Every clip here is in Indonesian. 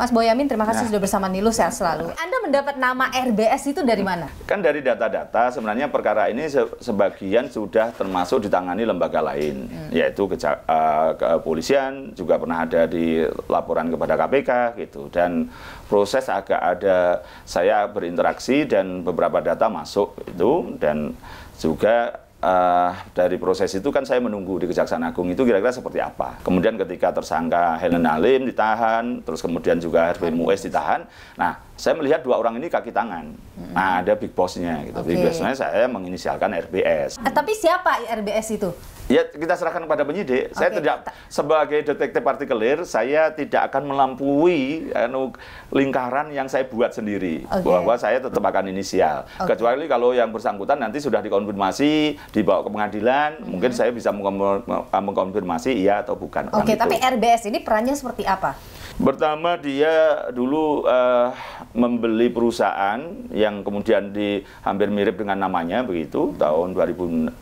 Mas Boyamin, terima kasih nah. sudah bersama Nilu sehat selalu. Anda mendapat nama RBS itu dari mana? Kan dari data-data sebenarnya perkara ini se sebagian sudah termasuk ditangani lembaga lain, hmm. yaitu keja uh, kepolisian juga pernah ada di laporan kepada KPK gitu dan proses agak ada saya berinteraksi dan beberapa data masuk itu dan juga uh, dari proses itu kan saya menunggu di Kejaksaan Agung itu kira-kira seperti apa. Kemudian ketika tersangka Helen Alim ditahan, terus kemudian juga Herbin Mues ditahan. Nah, saya melihat dua orang ini kaki tangan. Hmm. Nah, ada big bossnya gitu. Okay. Big bossnya saya menginisialkan RBS. Eh, tapi siapa RBS itu? Ya kita serahkan kepada penyidik. Okay. Saya tidak sebagai detektif partikelir, saya tidak akan melampaui anu, lingkaran yang saya buat sendiri okay. bahwa saya tetap akan inisial. Okay. Kecuali kalau yang bersangkutan nanti sudah dikonfirmasi, dibawa ke pengadilan, -hmm. mungkin saya bisa mengkonfirmasi iya atau bukan. Nah, Oke, okay, gitu. tapi RBS ini perannya seperti apa? Pertama dia dulu uh, membeli perusahaan yang kemudian di hampir mirip dengan namanya begitu tahun 2016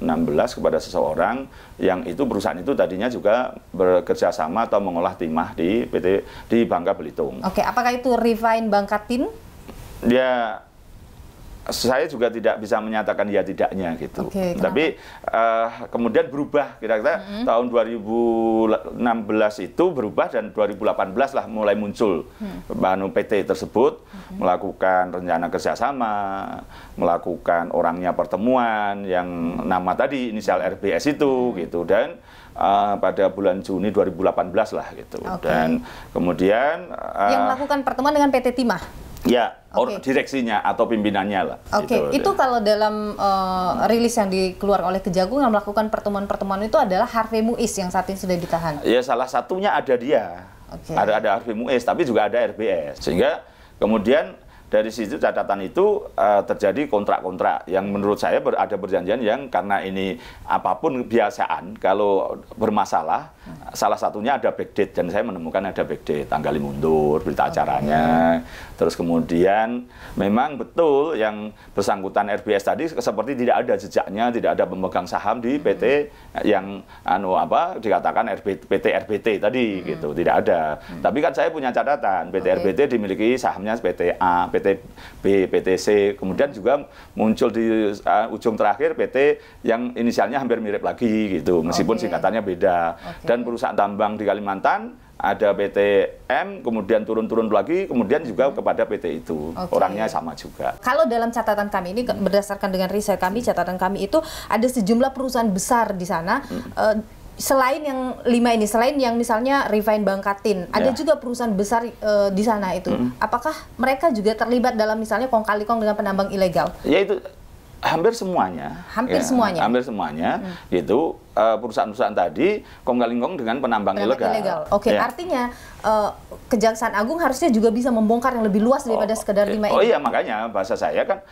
kepada seseorang yang itu perusahaan itu tadinya juga bekerja sama atau mengolah timah di PT di Bangka Belitung. Oke, apakah itu Refine Bangka Tin? Dia saya juga tidak bisa menyatakan ya tidaknya gitu. Okay, Tapi uh, kemudian berubah kira-kira mm -hmm. tahun 2016 itu berubah dan 2018 lah mulai muncul mm -hmm. Anu PT tersebut mm -hmm. melakukan rencana kerjasama, melakukan orangnya pertemuan yang nama tadi inisial RBS itu mm -hmm. gitu dan uh, pada bulan Juni 2018 lah gitu okay. dan kemudian uh, yang eh, melakukan pertemuan dengan PT Timah Ya, okay. direksinya atau pimpinannya lah. Oke, okay. gitu. itu kalau dalam uh, rilis yang dikeluarkan oleh Kejagung yang melakukan pertemuan-pertemuan itu adalah Harvey Muiz yang saat ini sudah ditahan. Ya, salah satunya ada dia. Okay. Ada ada Harvey Muiz, tapi juga ada RBS. Sehingga kemudian dari situ catatan itu uh, terjadi kontrak-kontrak yang menurut saya ber, ada perjanjian yang karena ini apapun kebiasaan kalau bermasalah hmm. salah satunya ada backdate dan saya menemukan ada backdate tanggal mundur berita acaranya Terus kemudian memang betul yang bersangkutan RBS tadi seperti tidak ada jejaknya, tidak ada pemegang saham di PT hmm. yang anu apa dikatakan RB, PT RBT tadi hmm. gitu, tidak ada. Hmm. Tapi kan saya punya catatan PT okay. RBT dimiliki sahamnya PT A, PT B, PT C, kemudian juga muncul di uh, ujung terakhir PT yang inisialnya hampir mirip lagi gitu, meskipun okay. singkatannya beda. Okay. Dan perusahaan tambang di Kalimantan ada PTM, kemudian turun-turun lagi, kemudian juga hmm. kepada PT itu. Okay. Orangnya sama juga. Kalau dalam catatan kami ini hmm. berdasarkan dengan riset kami, catatan kami itu ada sejumlah perusahaan besar di sana hmm. uh, selain yang lima ini, selain yang misalnya Refine Bangkatin, yeah. ada ya. juga perusahaan besar e, di sana itu. Mm. Apakah mereka juga terlibat dalam misalnya kong kali kong dengan penambang ilegal? Ya itu hampir semuanya. Hampir ya, semuanya. Hampir semuanya mm. itu Eh, perusahaan-perusahaan tadi konggalinggong dengan penambang, penambang ilegal. ilegal. Oke, okay, ya. artinya uh, Kejaksaan Agung harusnya juga bisa membongkar yang lebih luas daripada oh, sekedar lima eh, okay. Oh ini. Oh iya, makanya bahasa saya kan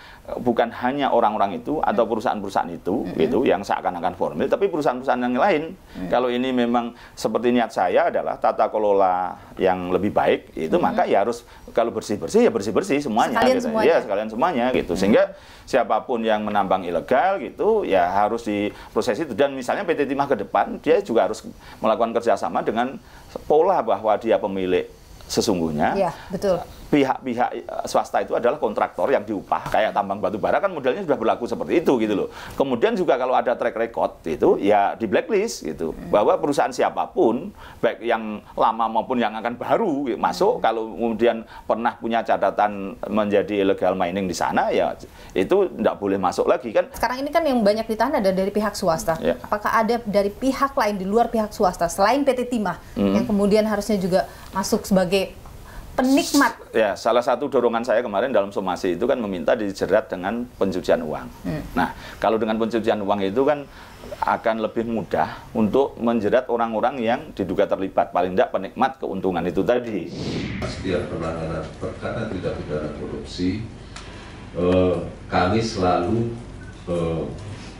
bukan hanya orang-orang itu atau hmm. perusahaan-perusahaan itu -hmm. gitu yang seakan-akan formal, tapi perusahaan-perusahaan yang lain. -hmm. Kalau ini memang seperti niat saya adalah tata kelola yang lebih baik, itu -hmm. maka ya harus kalau bersih-bersih ya bersih-bersih semuanya sekalian gitu. Semuanya. Ya, sekalian semuanya gitu. Hmm. Sehingga siapapun yang menambang ilegal gitu ya harus diproses itu dan misalnya PT Timah ke depan, dia juga harus melakukan kerjasama dengan pola bahwa dia pemilik sesungguhnya. Ya, betul pihak-pihak eh, swasta itu adalah kontraktor yang diupah kayak tambang batu bara kan modelnya sudah berlaku seperti itu gitu loh. Kemudian juga kalau ada track record itu ya di blacklist gitu hmm. bahwa perusahaan siapapun baik yang lama maupun yang akan baru gitu, masuk hmm. kalau kemudian pernah punya catatan menjadi illegal mining di sana ya itu tidak boleh masuk lagi kan. Sekarang ini kan yang banyak ditahan ada dari pihak swasta. ya. Apakah ada dari pihak lain di luar pihak swasta selain PT Timah hmm. yang kemudian harusnya juga masuk sebagai penikmat. Ya, salah satu dorongan saya kemarin dalam somasi itu kan meminta dijerat dengan pencucian uang. Hmm. Nah, kalau dengan pencucian uang itu kan akan lebih mudah untuk menjerat orang-orang yang diduga terlibat paling tidak penikmat keuntungan itu tadi. Setiap penanganan perkara tidak pidana korupsi, eh, kami selalu eh,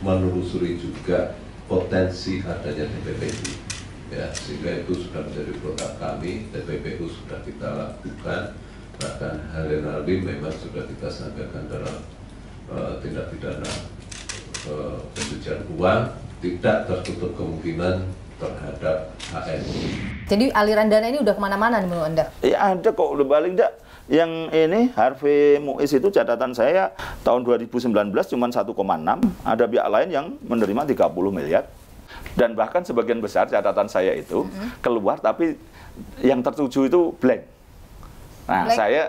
menelusuri juga potensi adanya TPPU ya sehingga itu sudah menjadi produk kami TPPU sudah kita lakukan bahkan hari hari memang sudah kita sampaikan dalam uh, tindak pidana uh, pencucian uang tidak tertutup kemungkinan terhadap HN. Jadi aliran dana ini udah kemana-mana nih menurut Anda? Iya ada kok, udah balik dah. Yang ini Harvey Muiz itu catatan saya tahun 2019 cuma 1,6, ada pihak lain yang menerima 30 miliar. Dan bahkan sebagian besar catatan saya itu mm-hmm. keluar tapi yang tertuju itu blank. Nah, blank. saya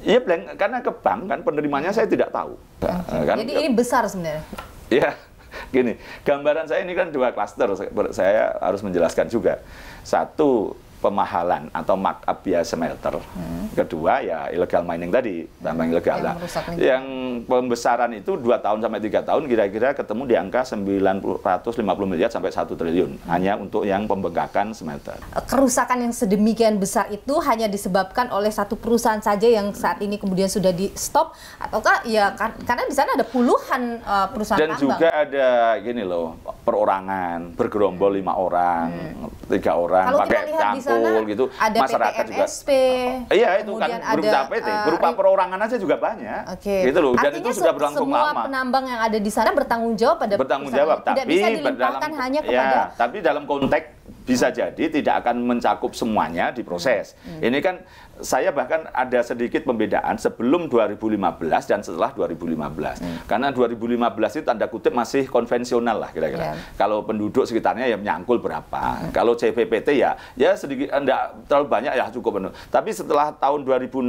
Iya blank karena ke bank kan penerimanya saya tidak tahu. Okay. Nah, kan, Jadi ini besar sebenarnya. Iya. Gini, gambaran saya ini kan dua klaster saya harus menjelaskan juga. Satu pemahalan atau markup biaya smelter. Hmm. Kedua ya illegal mining tadi, tambang hmm. ilegal. Yang, nah, yang pembesaran itu 2 tahun sampai 3 tahun kira-kira ketemu di angka 950 miliar sampai 1 triliun hmm. hanya untuk yang pembengkakan smelter. Eh, kerusakan yang sedemikian besar itu hanya disebabkan oleh satu perusahaan saja yang saat ini kemudian sudah di stop ataukah ya kar karena di sana ada puluhan uh, perusahaan Dan tambang. juga ada gini loh, perorangan, bergerombol lima orang, hmm. tiga orang Kalau pakai kita sana gitu. Ada masyarakat PTNSP, juga. Iya itu kan grup ada, PT, uh, eh, berupa perorangan aja juga banyak. Oke. Okay. Gitu loh. Dan Artinya itu sudah berlangsung semua lama. penambang yang ada di sana bertanggung jawab pada bertanggung jawab, tapi tidak bisa dilimpahkan dalam, hanya iya, kepada. Ya, tapi dalam konteks bisa jadi tidak akan mencakup semuanya di proses. Hmm. hmm. Ini kan saya bahkan ada sedikit pembedaan sebelum 2015 dan setelah 2015. Hmm. Karena 2015 itu tanda kutip masih konvensional lah kira-kira. Yeah. Kalau penduduk sekitarnya ya menyangkul berapa. Hmm. Kalau CVPT ya ya sedikit enggak terlalu banyak ya cukup penuh. Tapi setelah tahun 2016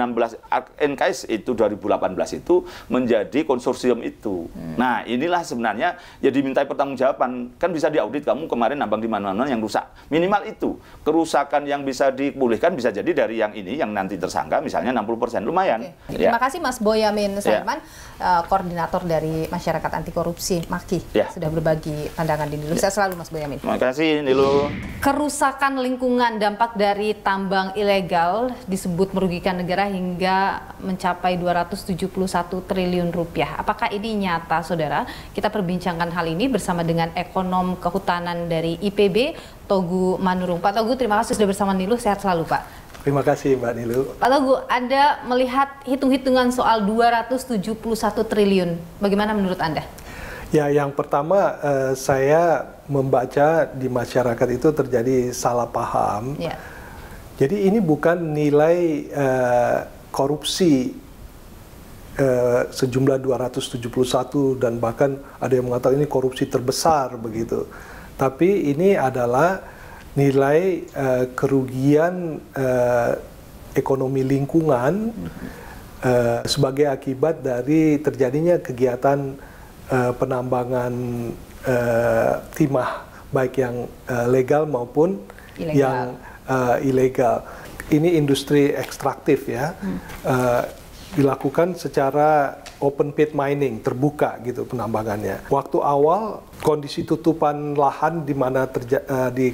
NKS itu 2018 itu menjadi konsorsium itu. Hmm. Nah, inilah sebenarnya ya dimintai pertanggungjawaban. Kan bisa diaudit kamu kemarin nambang di mana-mana yang rusak Minimal itu. Kerusakan yang bisa dipulihkan bisa jadi dari yang ini, yang nanti tersangka misalnya 60%. Lumayan. Oke. Ya. Terima kasih Mas Boyamin Saiman, ya. Eh, koordinator dari Masyarakat Anti Korupsi Maki. Ya. Sudah berbagi pandangan di Nilu. Ya. Saya selalu Mas Boyamin. Terima kasih Nilu. Kerusakan lingkungan dampak dari tambang ilegal disebut merugikan negara hingga mencapai 271 triliun rupiah. Apakah ini nyata, Saudara? Kita perbincangkan hal ini bersama dengan ekonom kehutanan dari IPB, Togu Manurung. Pak Togu, terima kasih sudah bersama Nilu. Sehat selalu, Pak. Terima kasih, Mbak Nilu. Pak Togu, Anda melihat hitung-hitungan soal 271 triliun. Bagaimana menurut Anda? Ya, yang pertama eh, saya membaca di masyarakat itu terjadi salah paham. Ya. Jadi ini bukan nilai eh, korupsi eh, sejumlah 271 dan bahkan ada yang mengatakan ini korupsi terbesar begitu tapi ini adalah nilai uh, kerugian uh, ekonomi lingkungan uh, sebagai akibat dari terjadinya kegiatan uh, penambangan uh, timah baik yang uh, legal maupun ilegal. yang uh, ilegal. Ini industri ekstraktif ya. Hmm dilakukan secara open pit mining, terbuka gitu penambangannya. Waktu awal kondisi tutupan lahan di mana terja, uh, di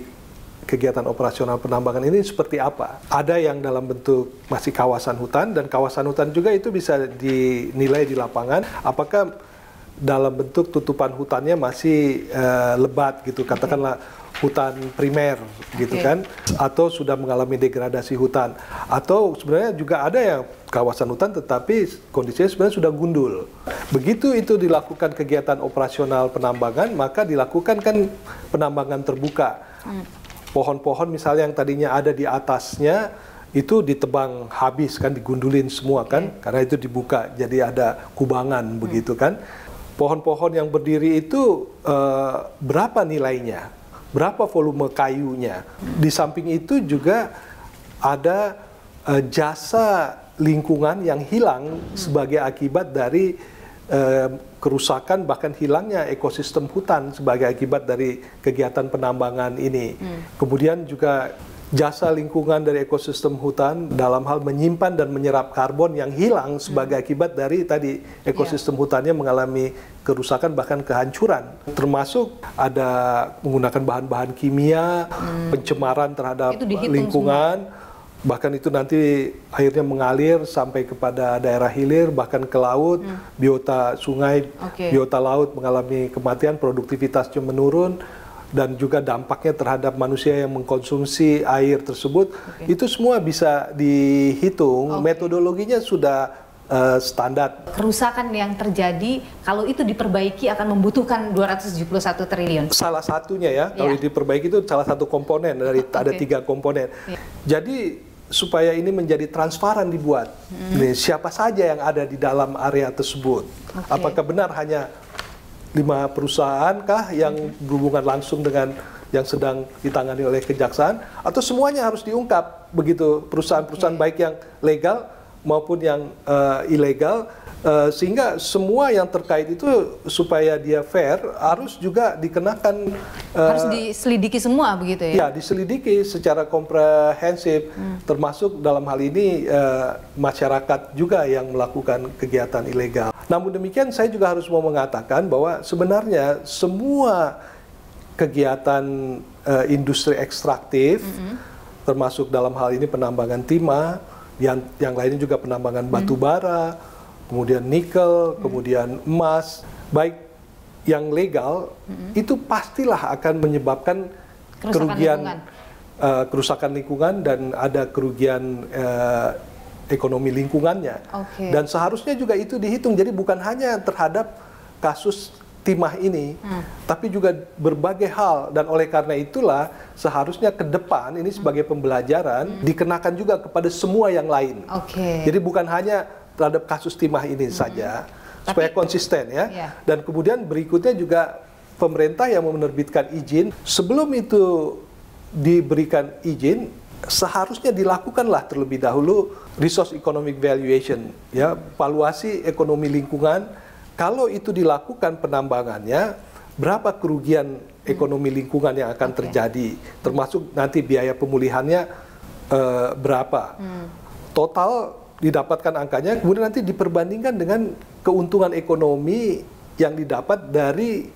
kegiatan operasional penambangan ini seperti apa? Ada yang dalam bentuk masih kawasan hutan dan kawasan hutan juga itu bisa dinilai di lapangan apakah dalam bentuk tutupan hutannya masih uh, lebat gitu katakanlah hutan primer gitu okay. kan atau sudah mengalami degradasi hutan atau sebenarnya juga ada yang kawasan hutan tetapi kondisinya sebenarnya sudah gundul. Begitu itu dilakukan kegiatan operasional penambangan maka dilakukan kan penambangan terbuka. Hmm. Pohon-pohon misalnya yang tadinya ada di atasnya itu ditebang habis kan digundulin semua kan karena itu dibuka jadi ada kubangan hmm. begitu kan pohon-pohon yang berdiri itu uh, berapa nilainya, berapa volume kayunya. Di samping itu juga ada uh, jasa lingkungan yang hilang sebagai akibat dari uh, kerusakan bahkan hilangnya ekosistem hutan sebagai akibat dari kegiatan penambangan ini. Hmm. Kemudian juga jasa lingkungan dari ekosistem hutan dalam hal menyimpan dan menyerap karbon yang hilang sebagai hmm. akibat dari tadi ekosistem yeah. hutannya mengalami kerusakan bahkan kehancuran termasuk ada menggunakan bahan-bahan kimia hmm. pencemaran terhadap lingkungan semua. bahkan itu nanti akhirnya mengalir sampai kepada daerah hilir bahkan ke laut hmm. biota sungai okay. biota laut mengalami kematian produktivitasnya menurun dan juga dampaknya terhadap manusia yang mengkonsumsi air tersebut okay. itu semua bisa dihitung okay. metodologinya sudah uh, standar. Kerusakan yang terjadi kalau itu diperbaiki akan membutuhkan 271 triliun. Salah satunya ya, kalau iya. diperbaiki itu salah satu komponen dari okay. ada tiga komponen. Yeah. Jadi supaya ini menjadi transparan dibuat. mm. Nih, siapa saja yang ada di dalam area tersebut? Okay. Apakah benar hanya lima perusahaan kah yang berhubungan langsung dengan yang sedang ditangani oleh kejaksaan atau semuanya harus diungkap begitu perusahaan-perusahaan iya. baik yang legal maupun yang uh, ilegal uh, sehingga semua yang terkait itu supaya dia fair harus juga dikenakan uh, harus diselidiki semua begitu ya? Ya diselidiki secara komprehensif hmm. termasuk dalam hal ini uh, masyarakat juga yang melakukan kegiatan ilegal. Namun demikian saya juga harus mau mengatakan bahwa sebenarnya semua kegiatan uh, industri ekstraktif mm -hmm. termasuk dalam hal ini penambangan timah yang yang lainnya juga penambangan hmm. batu bara, kemudian nikel, hmm. kemudian emas, baik yang legal hmm. itu pastilah akan menyebabkan kerusakan kerugian lingkungan. Uh, kerusakan lingkungan dan ada kerugian uh, ekonomi lingkungannya. Okay. Dan seharusnya juga itu dihitung. Jadi bukan hanya terhadap kasus timah ini, hmm. tapi juga berbagai hal dan oleh karena itulah seharusnya ke depan ini sebagai hmm. pembelajaran hmm. dikenakan juga kepada semua yang lain. Okay. Jadi bukan hanya terhadap kasus timah ini hmm. saja tapi, supaya konsisten ya. Yeah. Dan kemudian berikutnya juga pemerintah yang menerbitkan izin sebelum itu diberikan izin seharusnya dilakukanlah terlebih dahulu resource economic valuation ya, valuasi ekonomi lingkungan kalau itu dilakukan penambangannya, berapa kerugian ekonomi lingkungan yang akan okay. terjadi, termasuk nanti biaya pemulihannya uh, berapa? Hmm. Total didapatkan angkanya, kemudian nanti diperbandingkan dengan keuntungan ekonomi yang didapat dari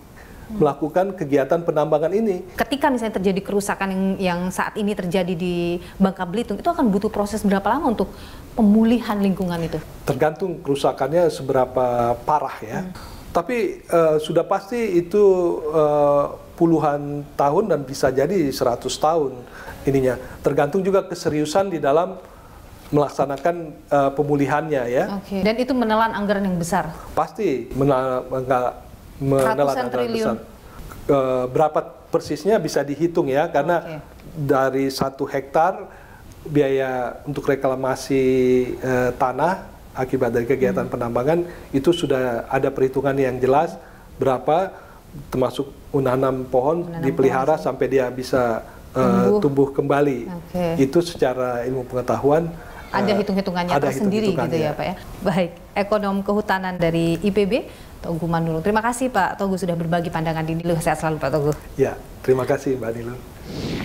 melakukan kegiatan penambangan ini. Ketika misalnya terjadi kerusakan yang, yang saat ini terjadi di Bangka Belitung, itu akan butuh proses berapa lama untuk pemulihan lingkungan itu? Tergantung kerusakannya seberapa parah ya. Hmm. Tapi uh, sudah pasti itu uh, puluhan tahun dan bisa jadi 100 tahun ininya. Tergantung juga keseriusan di dalam melaksanakan uh, pemulihannya ya. Okay. Dan itu menelan anggaran yang besar. Pasti menelan menelan ratusan triliun. Eh, berapa persisnya bisa dihitung ya karena okay. dari satu hektar biaya untuk reklamasi e, tanah akibat dari kegiatan hmm. penambangan itu sudah ada perhitungan yang jelas berapa termasuk menanam pohon menanam dipelihara pohon. sampai dia bisa uh, tumbuh. kembali okay. itu secara ilmu pengetahuan ada hitung-hitungannya tersendiri hitung gitu ya Pak ya. Baik, ekonom kehutanan dari IPB Togu Manulu. Terima kasih Pak Togu sudah berbagi pandangan di Niluh. Sehat selalu Pak Togu. Ya, terima kasih Mbak Niluh.